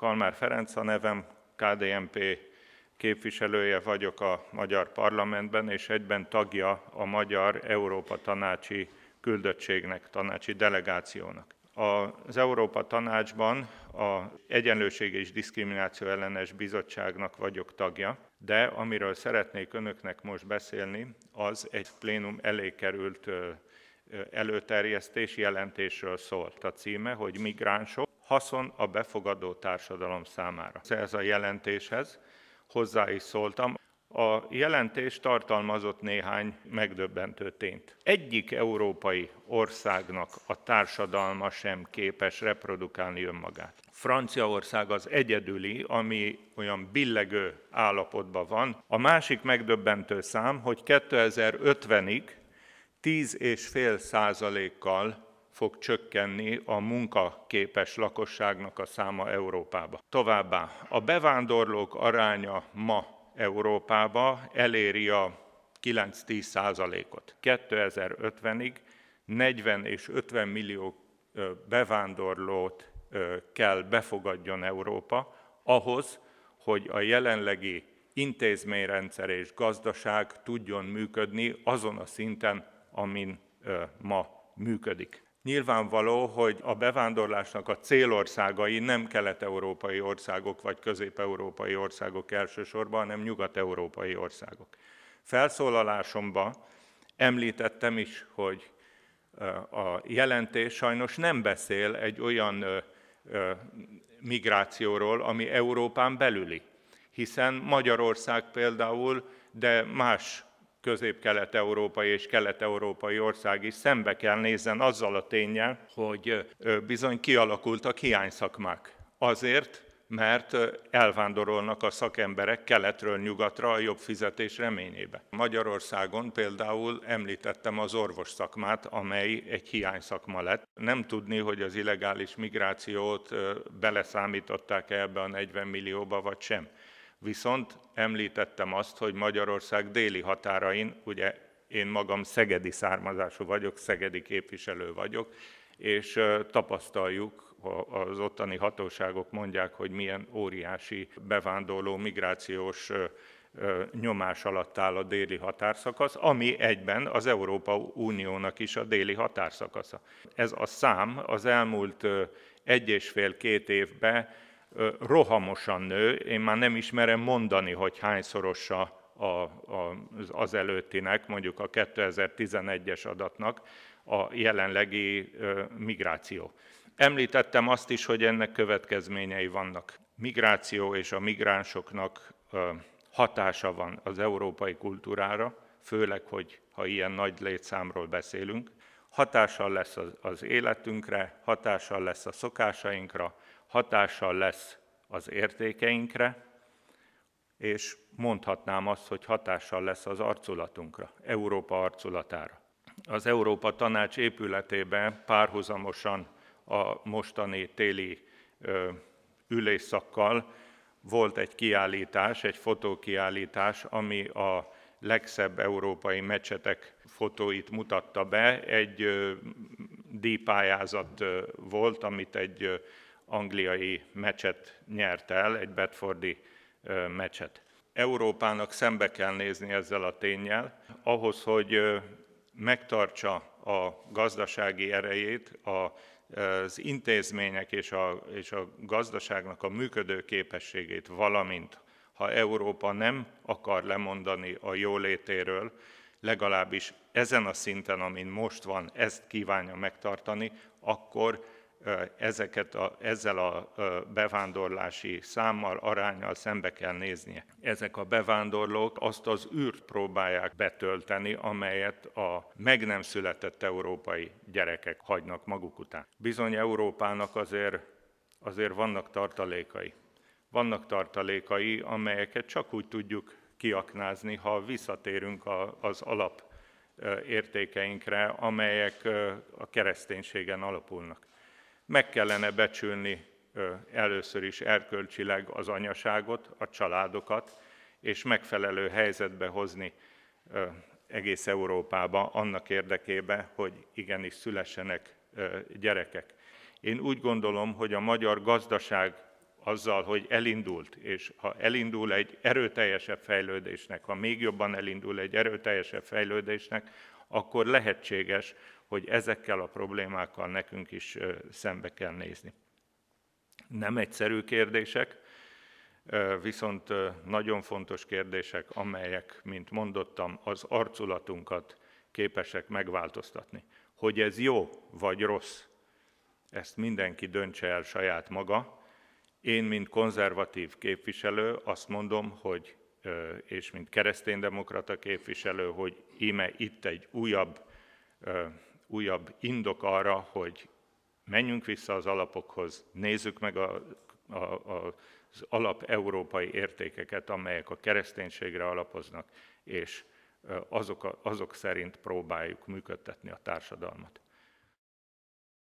Kalmár Ferenc a nevem, KDMP képviselője vagyok a Magyar Parlamentben, és egyben tagja a Magyar Európa Tanácsi küldöttségnek, tanácsi delegációnak. Az Európa Tanácsban a Egyenlőség és Diszkrimináció ellenes bizottságnak vagyok tagja, de amiről szeretnék önöknek most beszélni, az egy plénum elé került előterjesztés jelentésről szólt a címe, hogy migránsok, haszon a befogadó társadalom számára. Ez a jelentéshez hozzá is szóltam. A jelentés tartalmazott néhány megdöbbentő tényt. Egyik európai országnak a társadalma sem képes reprodukálni önmagát. Franciaország az egyedüli, ami olyan billegő állapotban van. A másik megdöbbentő szám, hogy 2050-ig 10,5 százalékkal fog csökkenni a munkaképes lakosságnak a száma Európába. Továbbá a bevándorlók aránya ma Európába eléri a 9-10 százalékot. 2050-ig 40 és 50 millió bevándorlót kell befogadjon Európa ahhoz, hogy a jelenlegi intézményrendszer és gazdaság tudjon működni azon a szinten, amin ma működik. Nyilvánvaló, hogy a bevándorlásnak a célországai nem kelet-európai országok vagy közép-európai országok elsősorban, hanem nyugat-európai országok. Felszólalásomban említettem is, hogy a jelentés sajnos nem beszél egy olyan migrációról, ami Európán belüli, hiszen Magyarország például, de más közép-kelet-európai és kelet-európai ország is szembe kell nézzen azzal a tényel, hogy bizony kialakultak hiányszakmák. Azért, mert elvándorolnak a szakemberek keletről nyugatra a jobb fizetés reményébe. Magyarországon például említettem az orvos szakmát, amely egy hiány szakma lett. Nem tudni, hogy az illegális migrációt beleszámították -e ebbe a 40 millióba, vagy sem. Viszont említettem azt, hogy Magyarország déli határain, ugye én magam szegedi származású vagyok, szegedi képviselő vagyok, és tapasztaljuk, az ottani hatóságok mondják, hogy milyen óriási bevándorló migrációs nyomás alatt áll a déli határszakasz, ami egyben az Európa Uniónak is a déli határszakasza. Ez a szám az elmúlt egy és fél-két évben rohamosan nő, én már nem ismerem mondani, hogy hányszorosa a, a, az előttinek, mondjuk a 2011-es adatnak a jelenlegi migráció. Említettem azt is, hogy ennek következményei vannak. Migráció és a migránsoknak hatása van az európai kultúrára, főleg, hogy ha ilyen nagy létszámról beszélünk, hatással lesz az, az életünkre, hatással lesz a szokásainkra, hatással lesz az értékeinkre, és mondhatnám azt, hogy hatással lesz az arculatunkra, Európa arculatára. Az Európa Tanács épületében párhuzamosan a mostani téli ülésszakkal volt egy kiállítás, egy fotókiállítás, ami a legszebb európai mecsetek fotóit mutatta be. Egy díjpályázat volt, amit egy angliai meccset nyert el, egy Bedfordi meccset. Európának szembe kell nézni ezzel a tényel, ahhoz, hogy megtartsa a gazdasági erejét, az intézmények és a, és a gazdaságnak a működő képességét, valamint ha Európa nem akar lemondani a jólétéről, legalábbis ezen a szinten, amin most van, ezt kívánja megtartani, akkor ezeket a, ezzel a bevándorlási számmal, arányal szembe kell néznie. Ezek a bevándorlók azt az űrt próbálják betölteni, amelyet a meg nem született európai gyerekek hagynak maguk után. Bizony Európának azért, azért vannak tartalékai. Vannak tartalékai, amelyeket csak úgy tudjuk kiaknázni, ha visszatérünk a, az alap értékeinkre, amelyek a kereszténységen alapulnak meg kellene becsülni először is erkölcsileg az anyaságot, a családokat, és megfelelő helyzetbe hozni egész Európába annak érdekében, hogy igenis szülessenek gyerekek. Én úgy gondolom, hogy a magyar gazdaság azzal, hogy elindult, és ha elindul egy erőteljesebb fejlődésnek, ha még jobban elindul egy erőteljesebb fejlődésnek, akkor lehetséges, hogy ezekkel a problémákkal nekünk is szembe kell nézni. Nem egyszerű kérdések, viszont nagyon fontos kérdések, amelyek, mint mondottam, az arculatunkat képesek megváltoztatni. Hogy ez jó vagy rossz, ezt mindenki döntse el saját maga. Én, mint konzervatív képviselő, azt mondom, hogy és mint kereszténydemokrata képviselő, hogy íme itt egy újabb újabb indok arra, hogy menjünk vissza az alapokhoz, nézzük meg a, a, a, az alap-európai értékeket, amelyek a kereszténységre alapoznak, és azok, azok szerint próbáljuk működtetni a társadalmat.